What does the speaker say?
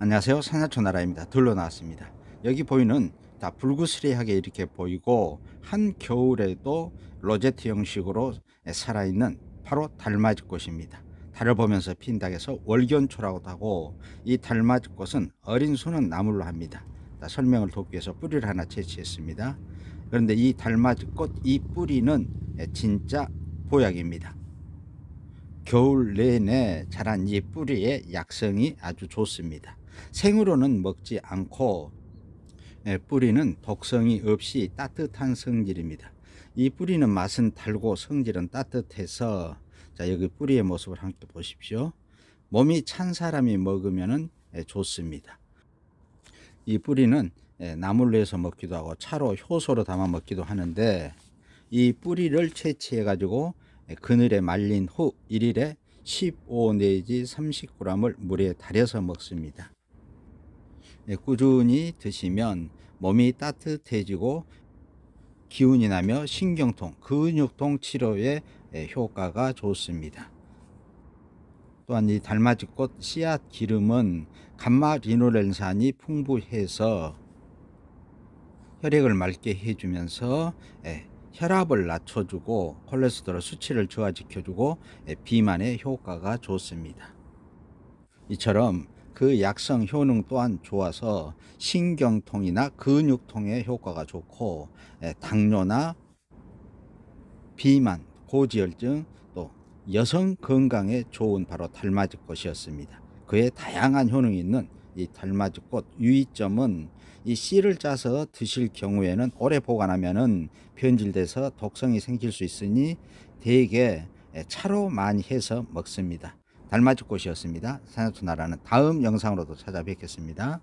안녕하세요 산하초나라입니다 둘러 나왔습니다 여기 보이는 다 불구스레하게 이렇게 보이고 한겨울에도 로제트 형식으로 살아있는 바로 달맞이꽃입니다 달을 보면서 핀다해서 월견초라고도 하고 이 달맞이꽃은 어린 수는 나물로 합니다 설명을 돕기 위해서 뿌리를 하나 채취했습니다 그런데 이 달맞이꽃 이 뿌리는 진짜 보약입니다 겨울 내내 자란 이 뿌리의 약성이 아주 좋습니다. 생으로는 먹지 않고 예, 뿌리는 독성이 없이 따뜻한 성질입니다. 이 뿌리는 맛은 달고 성질은 따뜻해서 자 여기 뿌리의 모습을 함께 보십시오. 몸이 찬 사람이 먹으면 예, 좋습니다. 이 뿌리는 예, 나물로 해서 먹기도 하고 차로 효소로 담아 먹기도 하는데 이 뿌리를 채취해 가지고 네, 그늘에 말린 후 1일에 15 내지 30g을 물에 달여서 먹습니다. 네, 꾸준히 드시면 몸이 따뜻해지고 기운이 나며 신경통, 근육통 치료에 네, 효과가 좋습니다. 또한 이 달맞이꽃 씨앗 기름은 감마 리노렌산이 풍부해서 혈액을 맑게 해주면서 혈압을 낮춰주고 콜레스테롤 수치를 저하시켜주고 예, 비만에 효과가 좋습니다. 이처럼 그 약성 효능 또한 좋아서 신경통이나 근육통에 효과가 좋고 예, 당뇨나 비만, 고지혈증 또 여성 건강에 좋은 바로 달맞을 것이었습니다. 그의 다양한 효능이 있는 이 달맞이 꽃 유의점은 이 씨를 짜서 드실 경우에는 오래 보관하면은 변질돼서 독성이 생길 수 있으니 대개 예, 차로 많이 해서 먹습니다. 달맞이 꽃이었습니다. 산토나라는 다음 영상으로도 찾아뵙겠습니다.